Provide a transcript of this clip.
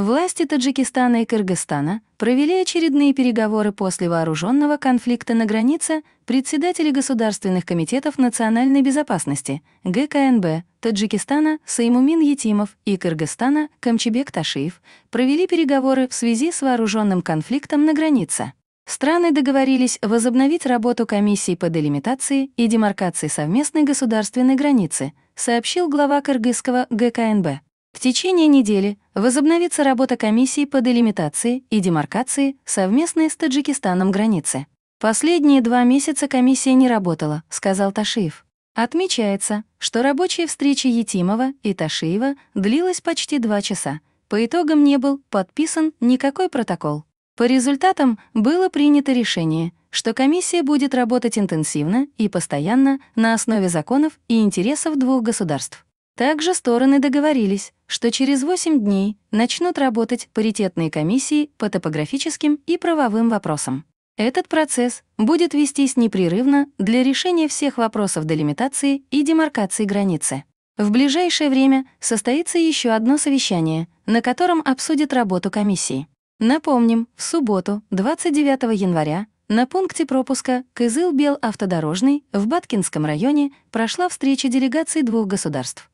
Власти Таджикистана и Кыргызстана провели очередные переговоры после вооруженного конфликта на границе председатели Государственных комитетов национальной безопасности ГКНБ Таджикистана Саймумин Етимов и Кыргызстана Камчебек Ташиев провели переговоры в связи с вооруженным конфликтом на границе. Страны договорились возобновить работу комиссии по делимитации и демаркации совместной государственной границы, сообщил глава кыргызского ГКНБ. В течение недели возобновится работа комиссии по делимитации и демаркации совместной с Таджикистаном границы. «Последние два месяца комиссия не работала», — сказал Ташиев. Отмечается, что рабочая встреча Етимова и Ташиева длилась почти два часа. По итогам не был подписан никакой протокол. По результатам было принято решение, что комиссия будет работать интенсивно и постоянно на основе законов и интересов двух государств. Также стороны договорились, что через 8 дней начнут работать паритетные комиссии по топографическим и правовым вопросам. Этот процесс будет вестись непрерывно для решения всех вопросов делимитации и демаркации границы. В ближайшее время состоится еще одно совещание, на котором обсудят работу комиссии. Напомним, в субботу, 29 января, на пункте пропуска Кызыл-Бел-Автодорожный в Баткинском районе прошла встреча делегаций двух государств.